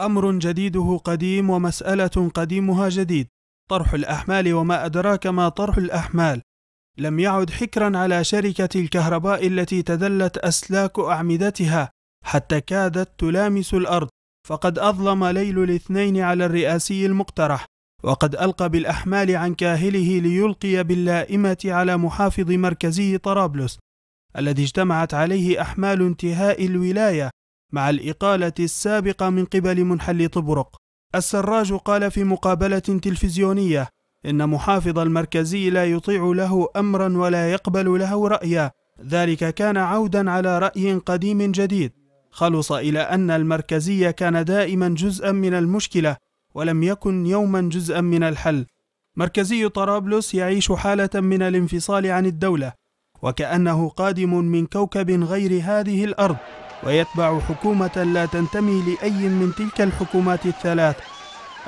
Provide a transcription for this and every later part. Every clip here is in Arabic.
امر جديده قديم ومساله قديمها جديد طرح الاحمال وما ادراك ما طرح الاحمال لم يعد حكرا على شركه الكهرباء التي تدلت اسلاك اعمدتها حتى كادت تلامس الارض فقد اظلم ليل الاثنين على الرئاسي المقترح وقد القى بالاحمال عن كاهله ليلقي باللائمه على محافظ مركزي طرابلس الذي اجتمعت عليه احمال انتهاء الولايه مع الإقالة السابقة من قبل منحل طبرق السراج قال في مقابلة تلفزيونية إن محافظ المركزي لا يطيع له أمرا ولا يقبل له رأيا ذلك كان عودا على رأي قديم جديد خلص إلى أن المركزي كان دائما جزءا من المشكلة ولم يكن يوما جزءا من الحل مركزي طرابلس يعيش حالة من الانفصال عن الدولة وكأنه قادم من كوكب غير هذه الأرض ويتبع حكومة لا تنتمي لأي من تلك الحكومات الثلاث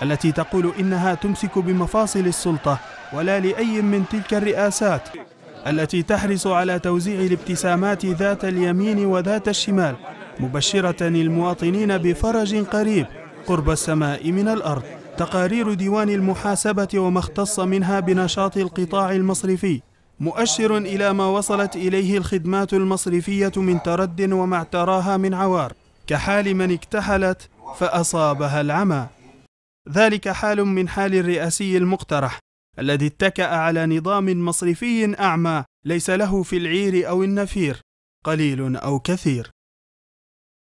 التي تقول إنها تمسك بمفاصل السلطة ولا لأي من تلك الرئاسات التي تحرص على توزيع الابتسامات ذات اليمين وذات الشمال مبشرة المواطنين بفرج قريب قرب السماء من الأرض تقارير ديوان المحاسبة وما اختص منها بنشاط القطاع المصرفي مؤشر إلى ما وصلت إليه الخدمات المصرفية من ترد وما اعتراها من عوار كحال من اكتحلت فأصابها العمى ذلك حال من حال الرئاسي المقترح الذي اتكأ على نظام مصرفي أعمى ليس له في العير أو النفير قليل أو كثير